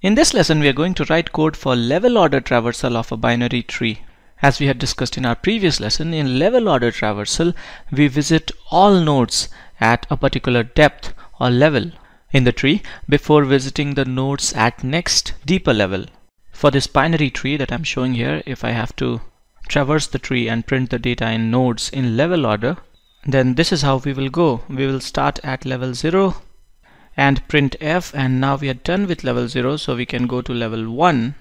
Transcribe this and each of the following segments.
In this lesson, we are going to write code for level order traversal of a binary tree. As we had discussed in our previous lesson, in level order traversal, we visit all nodes at a particular depth or level in the tree before visiting the nodes at next deeper level. For this binary tree that I'm showing here, if I have to traverse the tree and print the data in nodes in level order, then this is how we will go. We will start at level 0, and print f and now we are done with level 0 so we can go to level 1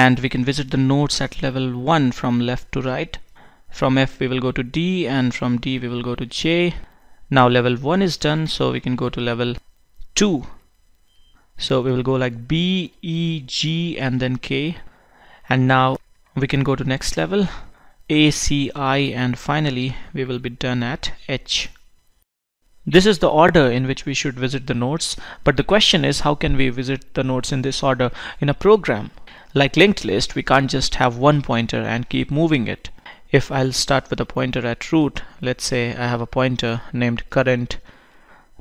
and we can visit the nodes at level 1 from left to right from F we will go to D and from D we will go to J now level 1 is done so we can go to level 2 so we will go like B E G and then K and now we can go to next level A C I and finally we will be done at H this is the order in which we should visit the nodes, but the question is how can we visit the nodes in this order in a program? Like linked list, we can't just have one pointer and keep moving it. If I'll start with a pointer at root, let's say I have a pointer named current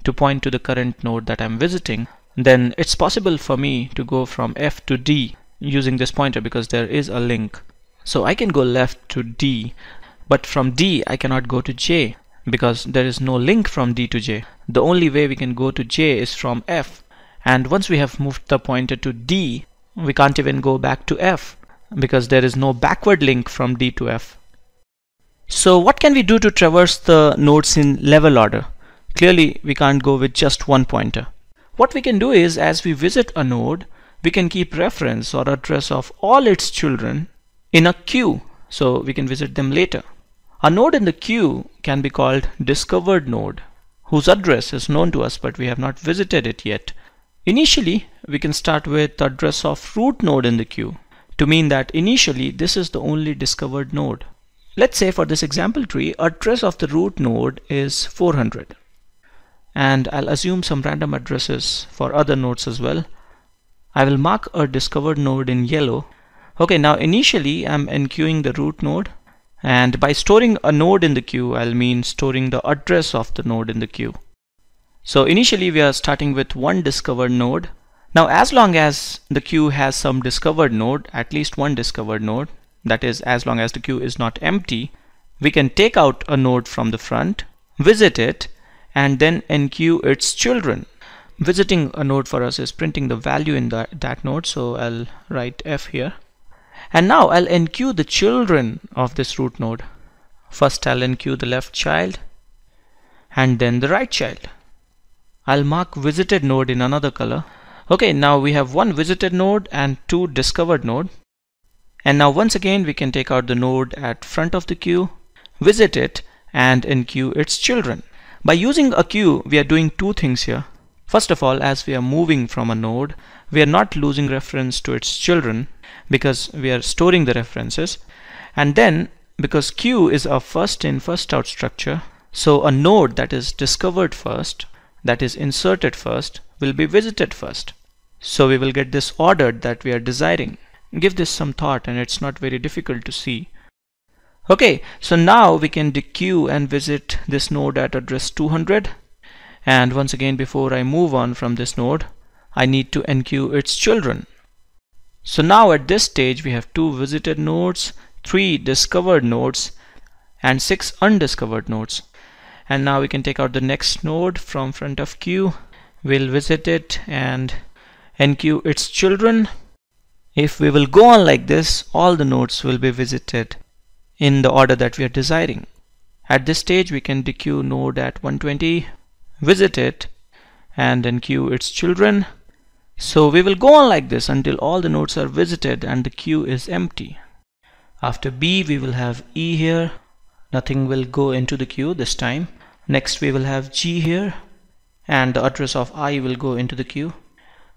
to point to the current node that I'm visiting, then it's possible for me to go from F to D using this pointer because there is a link. So I can go left to D, but from D I cannot go to J because there is no link from D to J. The only way we can go to J is from F. And once we have moved the pointer to D, we can't even go back to F because there is no backward link from D to F. So what can we do to traverse the nodes in level order? Clearly, we can't go with just one pointer. What we can do is as we visit a node, we can keep reference or address of all its children in a queue so we can visit them later. A node in the queue can be called discovered node, whose address is known to us but we have not visited it yet. Initially, we can start with the address of root node in the queue to mean that initially this is the only discovered node. Let's say for this example tree, address of the root node is 400. And I'll assume some random addresses for other nodes as well. I will mark a discovered node in yellow. Okay, now initially I'm enqueuing the root node and by storing a node in the queue, I'll mean storing the address of the node in the queue. So initially we are starting with one discovered node. Now as long as the queue has some discovered node, at least one discovered node, that is as long as the queue is not empty, we can take out a node from the front, visit it, and then enqueue its children. Visiting a node for us is printing the value in the, that node, so I'll write f here. And now I'll enqueue the children of this root node. First I'll enqueue the left child and then the right child. I'll mark visited node in another color. Okay, now we have one visited node and two discovered node. And now once again we can take out the node at front of the queue, visit it and enqueue its children. By using a queue, we are doing two things here. First of all, as we are moving from a node, we are not losing reference to its children because we are storing the references. And then, because queue is a first in, first out structure, so a node that is discovered first, that is inserted first, will be visited first. So we will get this order that we are desiring. Give this some thought and it's not very difficult to see. Okay, so now we can dequeue and visit this node at address 200 and once again before I move on from this node I need to enqueue its children. So now at this stage we have two visited nodes, three discovered nodes and six undiscovered nodes. And now we can take out the next node from front of queue. We'll visit it and enqueue its children. If we will go on like this, all the nodes will be visited in the order that we are desiring. At this stage we can dequeue node at 120 visit it and then queue its children so we will go on like this until all the nodes are visited and the queue is empty after B we will have E here nothing will go into the queue this time next we will have G here and the address of I will go into the queue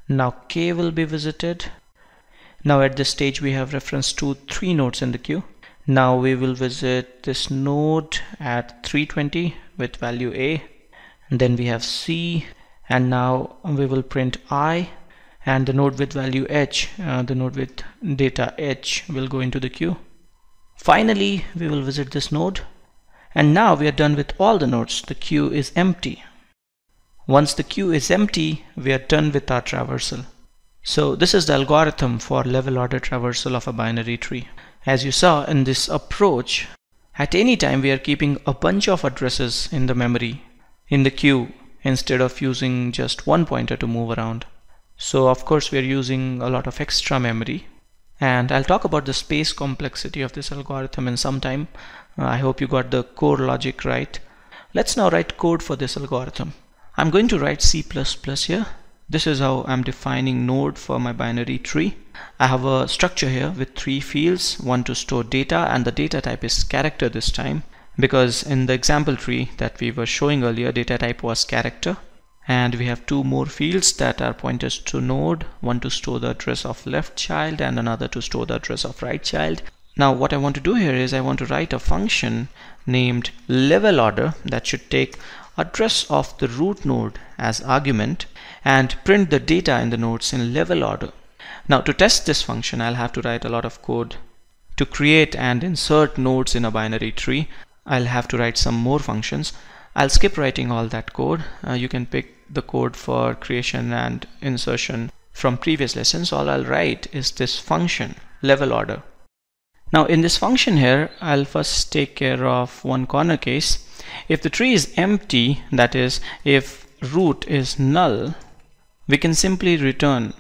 now K will be visited now at this stage we have reference to three nodes in the queue now we will visit this node at 320 with value A then we have C and now we will print I and the node with value H uh, the node with data H will go into the queue finally we will visit this node and now we are done with all the nodes the queue is empty once the queue is empty we are done with our traversal so this is the algorithm for level order traversal of a binary tree as you saw in this approach at any time we are keeping a bunch of addresses in the memory in the queue instead of using just one pointer to move around. So of course we're using a lot of extra memory and I'll talk about the space complexity of this algorithm in some time. Uh, I hope you got the core logic right. Let's now write code for this algorithm. I'm going to write C++ here. This is how I'm defining node for my binary tree. I have a structure here with three fields, one to store data and the data type is character this time because in the example tree that we were showing earlier data type was character and we have two more fields that are pointers to node one to store the address of left child and another to store the address of right child now what I want to do here is I want to write a function named level order that should take address of the root node as argument and print the data in the nodes in level order now to test this function I'll have to write a lot of code to create and insert nodes in a binary tree I'll have to write some more functions I'll skip writing all that code uh, you can pick the code for creation and insertion from previous lessons all I'll write is this function level order now in this function here I'll first take care of one corner case if the tree is empty that is if root is null we can simply return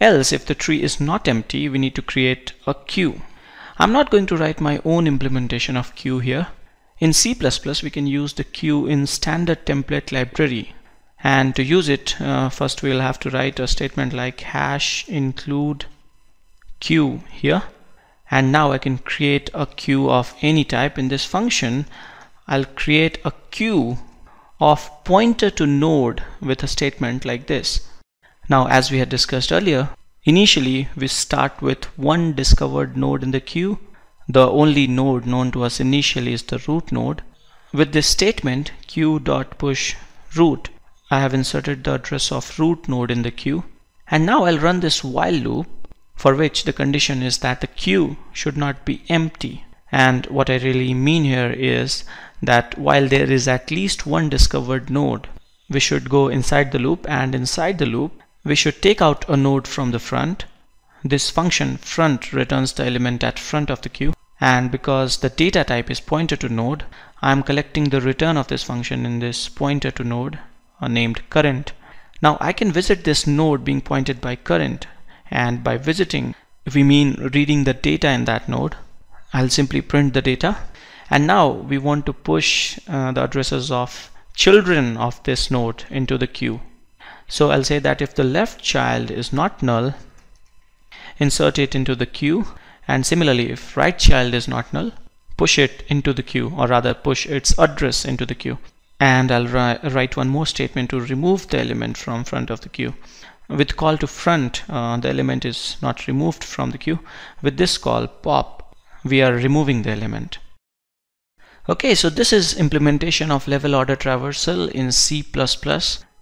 else if the tree is not empty we need to create a queue I'm not going to write my own implementation of queue here in C++ we can use the queue in standard template library and to use it uh, first we'll have to write a statement like hash include queue here and now I can create a queue of any type in this function I'll create a queue of pointer to node with a statement like this now as we had discussed earlier initially we start with one discovered node in the queue the only node known to us initially is the root node. With this statement queue.push root, I have inserted the address of root node in the queue. And now I'll run this while loop for which the condition is that the queue should not be empty. And what I really mean here is that while there is at least one discovered node, we should go inside the loop and inside the loop, we should take out a node from the front. This function front returns the element at front of the queue and because the data type is pointer to node I'm collecting the return of this function in this pointer to node uh, named current now I can visit this node being pointed by current and by visiting if we mean reading the data in that node I'll simply print the data and now we want to push uh, the addresses of children of this node into the queue so I'll say that if the left child is not null insert it into the queue and similarly, if right child is not null, push it into the queue or rather push its address into the queue. And I'll write one more statement to remove the element from front of the queue. With call to front, uh, the element is not removed from the queue. With this call pop, we are removing the element. Okay, so this is implementation of level order traversal in C++.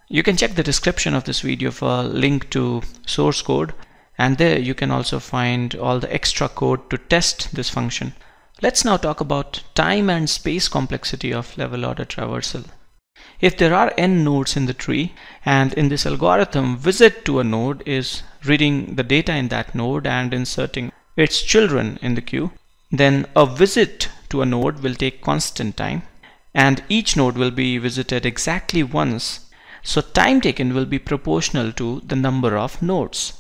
You can check the description of this video for a link to source code and there you can also find all the extra code to test this function. Let's now talk about time and space complexity of level order traversal. If there are n nodes in the tree and in this algorithm visit to a node is reading the data in that node and inserting its children in the queue, then a visit to a node will take constant time and each node will be visited exactly once so time taken will be proportional to the number of nodes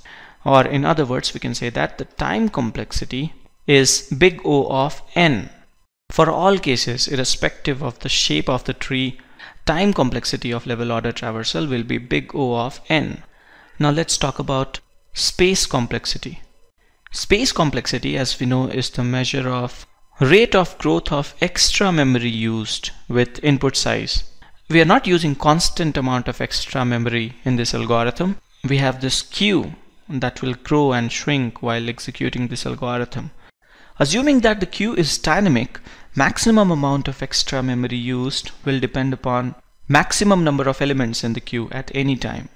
or in other words we can say that the time complexity is big O of n. For all cases irrespective of the shape of the tree time complexity of level order traversal will be big O of n. Now let's talk about space complexity. Space complexity as we know is the measure of rate of growth of extra memory used with input size. We are not using constant amount of extra memory in this algorithm. We have this Q that will grow and shrink while executing this algorithm. Assuming that the queue is dynamic, maximum amount of extra memory used will depend upon maximum number of elements in the queue at any time.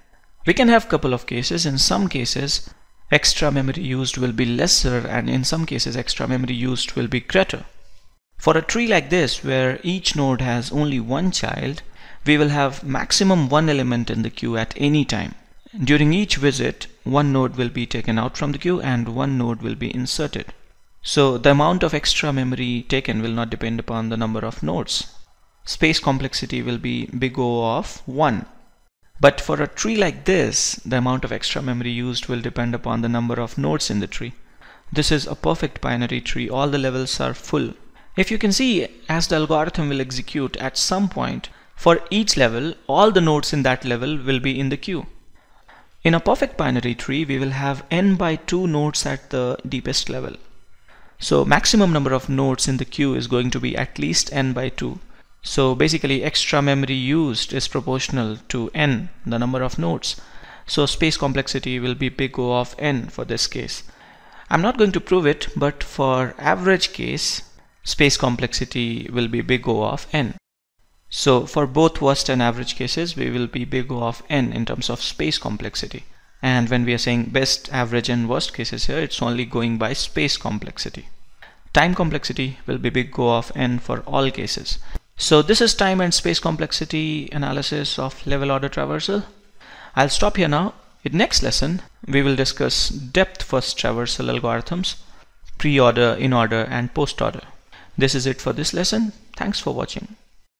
We can have couple of cases. In some cases, extra memory used will be lesser and in some cases extra memory used will be greater. For a tree like this where each node has only one child, we will have maximum one element in the queue at any time. During each visit, one node will be taken out from the queue and one node will be inserted. So the amount of extra memory taken will not depend upon the number of nodes. Space complexity will be big O of 1. But for a tree like this, the amount of extra memory used will depend upon the number of nodes in the tree. This is a perfect binary tree, all the levels are full. If you can see, as the algorithm will execute at some point, for each level, all the nodes in that level will be in the queue. In a perfect binary tree, we will have n by 2 nodes at the deepest level. So maximum number of nodes in the queue is going to be at least n by 2. So basically extra memory used is proportional to n, the number of nodes. So space complexity will be big O of n for this case. I'm not going to prove it, but for average case, space complexity will be big O of n. So for both worst and average cases, we will be big O of n in terms of space complexity. And when we are saying best, average and worst cases here, it's only going by space complexity. Time complexity will be big O of n for all cases. So this is time and space complexity analysis of level order traversal. I'll stop here now. In next lesson, we will discuss depth first traversal algorithms, pre-order, in-order and post-order. This is it for this lesson. Thanks for watching.